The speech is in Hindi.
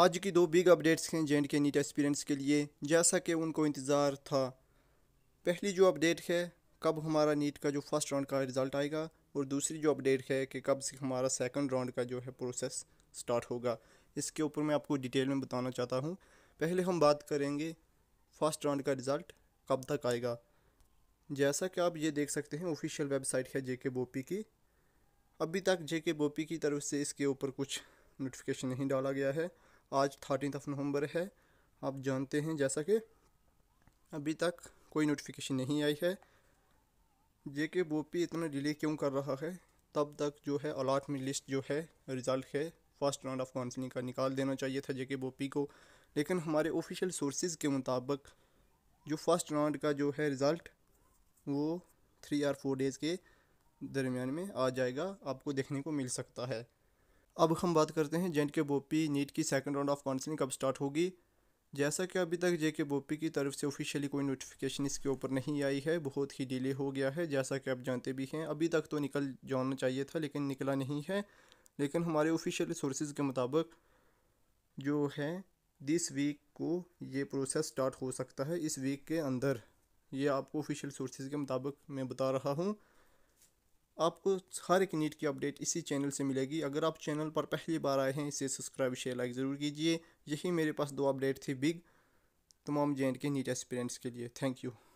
आज की दो बिग अपडेट्स हैं J and K NEET experience के लिए जैसा कि उनको इंतज़ार था पहली जो अपडेट है कब हमारा नीट का जो फर्स्ट राउंड का रिज़ल्ट आएगा और दूसरी जो अपडेट है कि कब से हमारा सेकंड राउंड का जो है प्रोसेस स्टार्ट होगा इसके ऊपर मैं आपको डिटेल में बताना चाहता हूँ पहले हम बात करेंगे फर्स्ट राउंड का रिज़ल्ट कब तक आएगा जैसा कि आप ये देख सकते हैं ऑफिशियल वेबसाइट है जे के बोपी की अभी तक जे के बोपी की तरफ से इसके ऊपर कुछ नोटिफिकेशन नहीं डाला गया है आज थर्टीन ऑफ नवंबर है आप जानते हैं जैसा कि अभी तक कोई नोटिफिकेशन नहीं आई है जे के बोपी इतना डिले क्यों कर रहा है तब तक जो है अलाटमेंट लिस्ट जो है रिज़ल्ट है फर्स्ट राउंड ऑफ काउंसलिंग का निकाल देना चाहिए था जे के बोपी को लेकिन हमारे ऑफिशियल सोर्सेज के मुताबिक जो फर्स्ट राउंड का जो है रिज़ल्ट वो थ्री आर फोर डेज़ के दरमियान में आ जाएगा आपको देखने को मिल सकता है अब हम बात करते हैं जे के बोपी नीट की सेकंड राउंड ऑफ काउंसलिंग कब स्टार्ट होगी जैसा कि अभी तक जे के बोपी की तरफ से ऑफिशियली कोई नोटिफिकेशन इसके ऊपर नहीं आई है बहुत ही डिले हो गया है जैसा कि आप जानते भी हैं अभी तक तो निकल जाना चाहिए था लेकिन निकला नहीं है लेकिन हमारे ऑफिशियल सोर्सेज के मुताबिक जो है दिस वीक को ये प्रोसेस स्टार्ट हो सकता है इस वीक के अंदर ये आपको ऑफिशियल सोर्सेज के मुताबिक मैं बता रहा हूँ आपको हर एक नीट की अपडेट इसी चैनल से मिलेगी अगर आप चैनल पर पहली बार आए हैं इसे सब्सक्राइब शेयर लाइक ज़रूर कीजिए यही मेरे पास दो अपडेट थी बिग तमाम जे के नीट एक्सपीरियंस के लिए थैंक यू